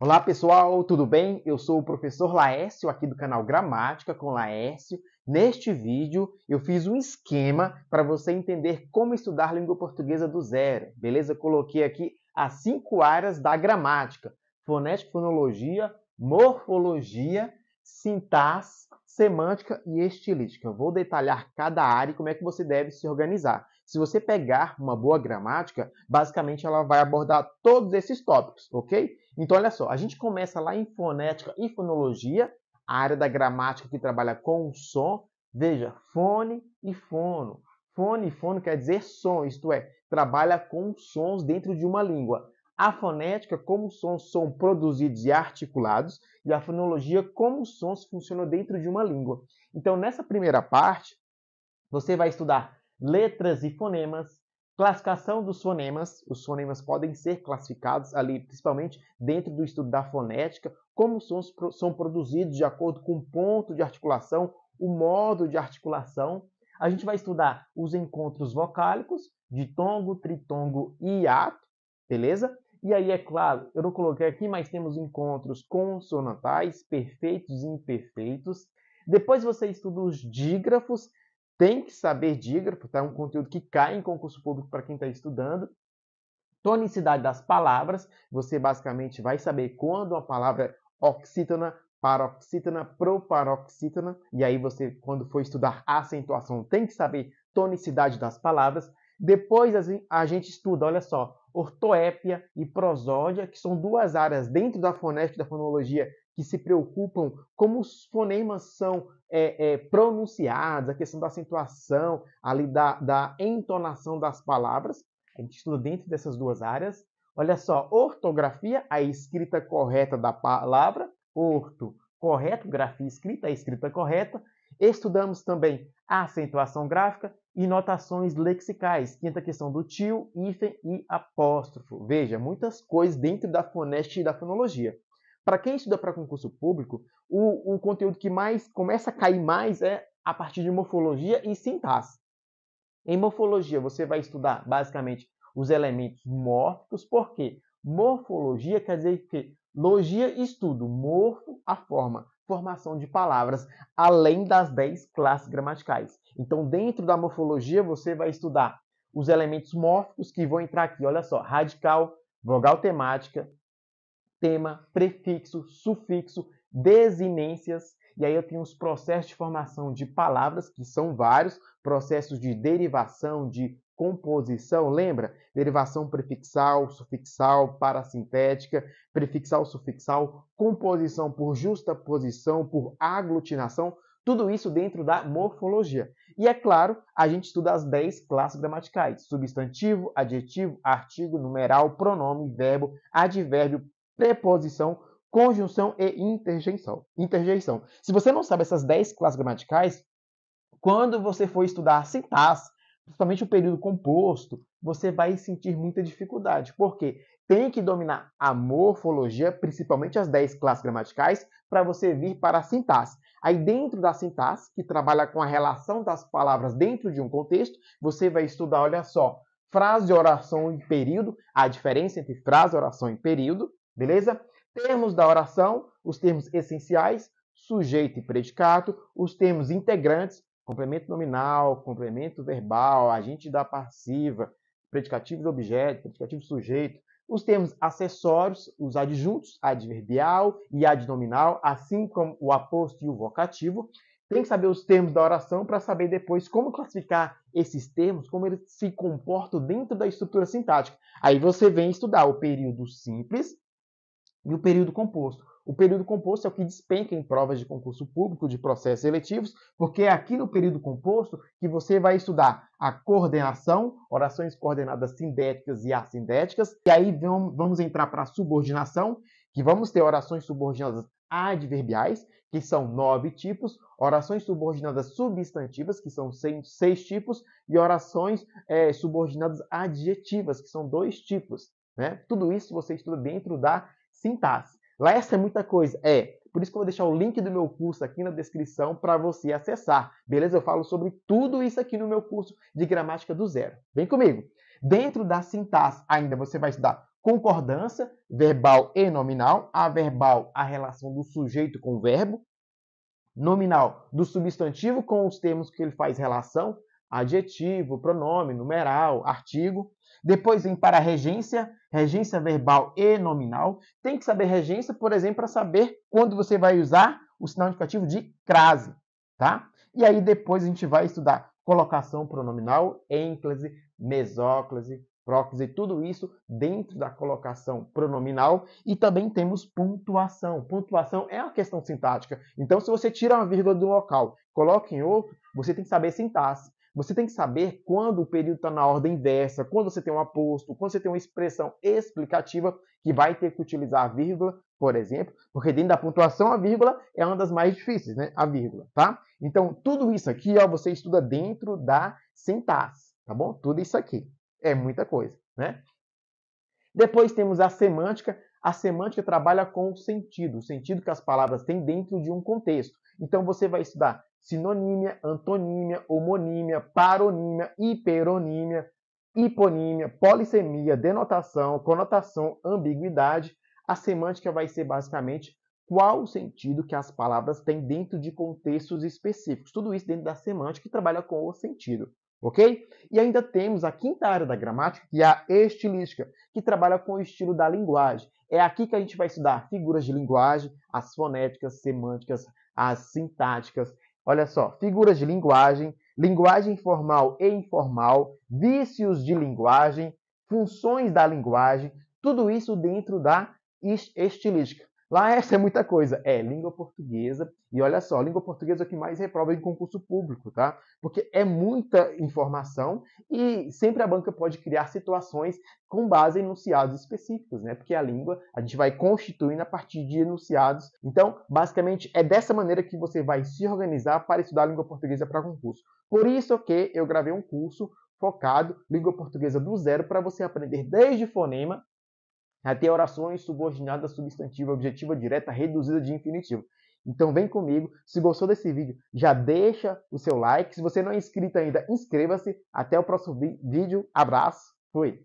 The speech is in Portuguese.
Olá pessoal, tudo bem? Eu sou o professor Laércio aqui do canal Gramática com Laércio. Neste vídeo eu fiz um esquema para você entender como estudar língua portuguesa do zero, beleza? coloquei aqui as cinco áreas da gramática: fonética, fonologia, morfologia, sintaxe, semântica e estilística. Eu vou detalhar cada área e como é que você deve se organizar. Se você pegar uma boa gramática, basicamente ela vai abordar todos esses tópicos, ok? Então, olha só, a gente começa lá em fonética e fonologia, a área da gramática que trabalha com o som. Veja, fone e fono. Fone e fono quer dizer som, isto é, trabalha com sons dentro de uma língua. A fonética, como os sons são produzidos e articulados, e a fonologia, como os sons funcionam dentro de uma língua. Então, nessa primeira parte, você vai estudar letras e fonemas, classificação dos fonemas. Os fonemas podem ser classificados ali, principalmente dentro do estudo da fonética, como sons são produzidos de acordo com o ponto de articulação, o modo de articulação. A gente vai estudar os encontros vocálicos, ditongo, tritongo e hiato, beleza? E aí, é claro, eu não coloquei aqui, mas temos encontros consonantais, perfeitos e imperfeitos. Depois você estuda os dígrafos, tem que saber dígrafo, tá? É um conteúdo que cai em concurso público para quem está estudando. Tonicidade das palavras, você basicamente vai saber quando uma palavra é oxítona, paroxítona, proparoxítona, e aí você, quando for estudar acentuação, tem que saber tonicidade das palavras. Depois a gente estuda, olha só, ortoépia e prosódia, que são duas áreas dentro da fonética e da fonologia que se preocupam como os fonemas são é, é, pronunciados, a questão da acentuação, ali da, da entonação das palavras. A gente estuda dentro dessas duas áreas. Olha só, ortografia, a escrita correta da palavra, orto, correto, grafia escrita, a escrita correta. Estudamos também a acentuação gráfica e notações lexicais. Quinta questão do tio, hífen e apóstrofo. Veja, muitas coisas dentro da fonética e da fonologia para quem estuda para concurso público, o, o conteúdo que mais começa a cair mais é a partir de morfologia e sintaxe. Em morfologia, você vai estudar basicamente os elementos mórficos, porque morfologia quer dizer que logia estudo, morfo a forma, formação de palavras, além das 10 classes gramaticais. Então, dentro da morfologia, você vai estudar os elementos mórficos que vão entrar aqui, olha só, radical, vogal temática, tema, prefixo, sufixo, desinências. E aí eu tenho os processos de formação de palavras, que são vários, processos de derivação, de composição, lembra? Derivação prefixal, sufixal, parasintética, prefixal, sufixal, composição por justaposição, por aglutinação, tudo isso dentro da morfologia. E é claro, a gente estuda as 10 classes gramaticais: substantivo, adjetivo, artigo, numeral, pronome, verbo, advérbio, preposição, conjunção e interjeição. interjeição. Se você não sabe essas 10 classes gramaticais, quando você for estudar sintaxe, principalmente o período composto, você vai sentir muita dificuldade. Por quê? Tem que dominar a morfologia, principalmente as 10 classes gramaticais, para você vir para a sintaxe. Aí dentro da sintaxe, que trabalha com a relação das palavras dentro de um contexto, você vai estudar, olha só, frase, oração e período, a diferença entre frase, oração e período, Beleza? Termos da oração, os termos essenciais, sujeito e predicado, os termos integrantes, complemento nominal, complemento verbal, agente da passiva, predicativo do objeto, predicativo do sujeito, os termos acessórios, os adjuntos, adverbial e adnominal, assim como o aposto e o vocativo. Tem que saber os termos da oração para saber depois como classificar esses termos, como eles se comportam dentro da estrutura sintática. Aí você vem estudar o período simples, e o período composto. O período composto é o que despenca em provas de concurso público, de processos seletivos, porque é aqui no período composto que você vai estudar a coordenação, orações coordenadas sindéticas e assindéticas, e aí vamos entrar para a subordinação, que vamos ter orações subordinadas adverbiais, que são nove tipos, orações subordinadas substantivas, que são seis, tipos, e orações é, subordinadas adjetivas, que são dois tipos. Né? Tudo isso você estuda dentro da sintaxe. essa é muita coisa? É. Por isso que eu vou deixar o link do meu curso aqui na descrição para você acessar. Beleza? Eu falo sobre tudo isso aqui no meu curso de gramática do zero. Vem comigo. Dentro da sintaxe, ainda você vai estudar concordância verbal e nominal, a verbal, a relação do sujeito com o verbo, nominal do substantivo com os termos que ele faz relação, adjetivo, pronome, numeral, artigo. Depois vem para regência, regência verbal e nominal. Tem que saber regência, por exemplo, para saber quando você vai usar o sinal indicativo de crase, tá? E aí depois a gente vai estudar colocação pronominal, ênclase, mesóclase, próclise, tudo isso dentro da colocação pronominal. E também temos pontuação. Pontuação é uma questão sintática. Então, se você tira uma vírgula do local, coloca em outro, você tem que saber sintaxe. Você tem que saber quando o período está na ordem inversa, quando você tem um aposto, quando você tem uma expressão explicativa que vai ter que utilizar a vírgula, por exemplo, porque dentro da pontuação a vírgula é uma das mais difíceis, né? A vírgula, tá? Então, tudo isso aqui, ó, você estuda dentro da sintaxe, tá bom? Tudo isso aqui. É muita coisa, né? Depois temos a semântica. A semântica trabalha com o sentido, o sentido que as palavras têm dentro de um contexto. Então você vai estudar sinonímia, antonímia, homonímia, paronímia, hiperonímia, hiponímia, polissemia, denotação, conotação, ambiguidade. A semântica vai ser basicamente qual o sentido que as palavras têm dentro de contextos específicos. Tudo isso dentro da semântica que trabalha com o sentido, ok? E ainda temos a quinta área da gramática, que é a estilística, que trabalha com o estilo da linguagem. É aqui que a gente vai estudar figuras de linguagem, as fonéticas, semânticas, as sintáticas. Olha só, figuras de linguagem, linguagem formal e informal, vícios de linguagem, funções da linguagem, tudo isso dentro da estilística. Lá essa é muita coisa. É língua portuguesa. E olha só, língua portuguesa é o que mais reprova em concurso público, tá? Porque é muita informação e sempre a banca pode criar situações com base em enunciados específicos, né? Porque a língua a gente vai constituindo a partir de enunciados. Então, basicamente, é dessa maneira que você vai se organizar para estudar língua portuguesa para concurso. Por isso é que eu gravei um curso focado língua portuguesa do zero para você aprender desde fonema até orações subordinadas substantiva objetiva direta reduzida de infinitivo. Então vem comigo, se gostou desse vídeo, já deixa o seu like, se você não é inscrito ainda, inscreva-se. Até o próximo vídeo, abraço, fui!